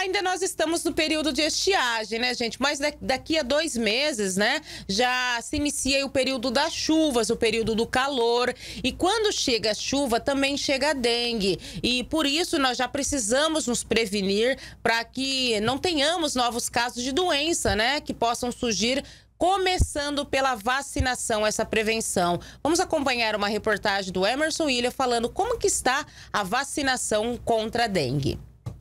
Ainda nós estamos no período de estiagem, né, gente? Mas daqui a dois meses, né, já se inicia o período das chuvas, o período do calor. E quando chega a chuva, também chega a dengue. E por isso nós já precisamos nos prevenir para que não tenhamos novos casos de doença, né, que possam surgir começando pela vacinação, essa prevenção. Vamos acompanhar uma reportagem do Emerson William falando como que está a vacinação contra a dengue.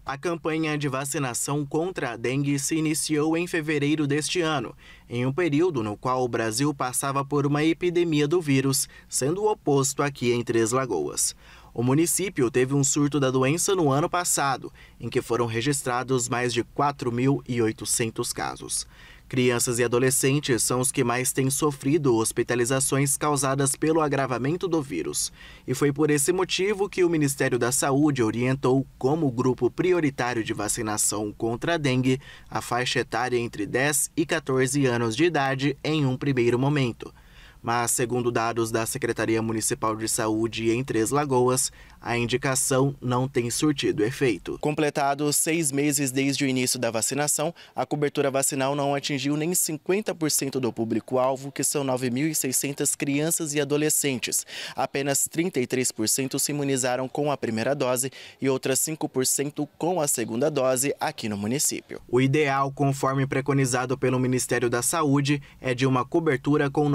A campanha de vacinação contra a dengue se iniciou em fevereiro deste ano, em um período no qual o Brasil passava por uma epidemia do vírus, sendo o oposto aqui em Três Lagoas. O município teve um surto da doença no ano passado, em que foram registrados mais de 4.800 casos. Crianças e adolescentes são os que mais têm sofrido hospitalizações causadas pelo agravamento do vírus. E foi por esse motivo que o Ministério da Saúde orientou como grupo prioritário de vacinação contra a dengue a faixa etária entre 10 e 14 anos de idade em um primeiro momento. Mas, segundo dados da Secretaria Municipal de Saúde em Três Lagoas, a indicação não tem surtido efeito. Completados seis meses desde o início da vacinação, a cobertura vacinal não atingiu nem 50% do público-alvo, que são 9.600 crianças e adolescentes. Apenas 33% se imunizaram com a primeira dose e outras 5% com a segunda dose aqui no município. O ideal, conforme preconizado pelo Ministério da Saúde, é de uma cobertura com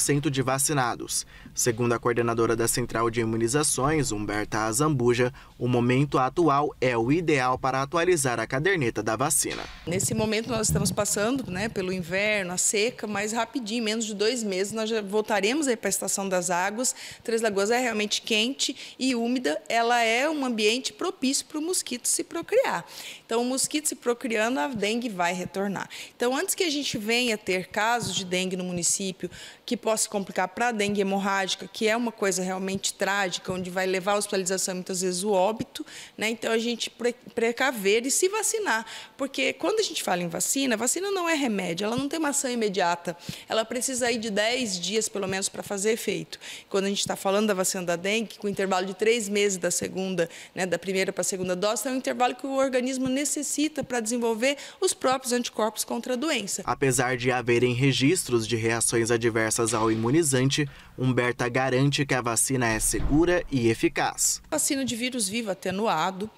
100% de vacinados. Segundo a coordenadora da Central de Imunizações, Humberta Azambuja, o momento atual é o ideal para atualizar a caderneta da vacina. Nesse momento nós estamos passando né, pelo inverno, a seca, mas rapidinho, menos de dois meses, nós já voltaremos para a Estação das águas. Três Lagoas é realmente quente e úmida, ela é um ambiente propício para o mosquito se procriar. Então, o mosquito se procriando, a dengue vai retornar. Então, antes que a gente venha ter casos de dengue no município que possa complicar para a dengue hemorrágica, que é uma coisa realmente trágica, onde vai levar a hospitalização muitas vezes o óbito, né? Então a gente pre precaver e se vacinar, porque quando a gente fala em vacina, vacina não é remédio, ela não tem uma ação imediata, ela precisa aí de 10 dias pelo menos para fazer efeito. Quando a gente está falando da vacina da dengue, com intervalo de três meses da segunda, né, da primeira para a segunda dose, é um intervalo que o organismo necessita para desenvolver os próprios anticorpos contra a doença. Apesar de haverem registros de reações adversas aplicadas ao imunizante, Humberta garante que a vacina é segura e eficaz. Vacina de vírus vivo atenuado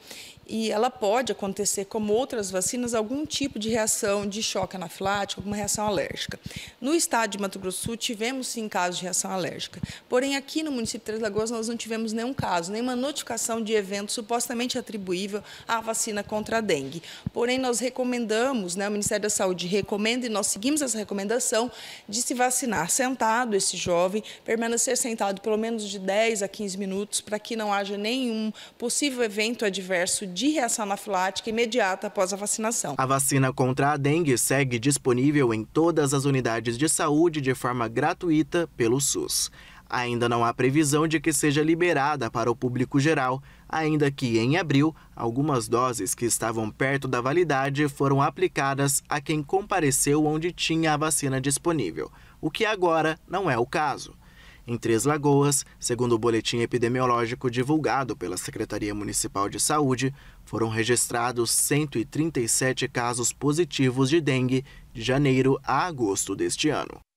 e ela pode acontecer, como outras vacinas, algum tipo de reação de choque anafilático, alguma reação alérgica. No estado de Mato Grosso Sul, tivemos sim casos de reação alérgica. Porém, aqui no município de Três Lagoas, nós não tivemos nenhum caso, nenhuma notificação de evento supostamente atribuível à vacina contra a dengue. Porém, nós recomendamos, né, o Ministério da Saúde recomenda e nós seguimos essa recomendação de se vacinar sentado esse jovem, permanecer sentado pelo menos de 10 a 15 minutos, para que não haja nenhum possível evento adverso de de reação anafilática imediata após a vacinação. A vacina contra a dengue segue disponível em todas as unidades de saúde de forma gratuita pelo SUS. Ainda não há previsão de que seja liberada para o público geral, ainda que em abril, algumas doses que estavam perto da validade foram aplicadas a quem compareceu onde tinha a vacina disponível, o que agora não é o caso em Três Lagoas, segundo o boletim epidemiológico divulgado pela Secretaria Municipal de Saúde, foram registrados 137 casos positivos de dengue de janeiro a agosto deste ano.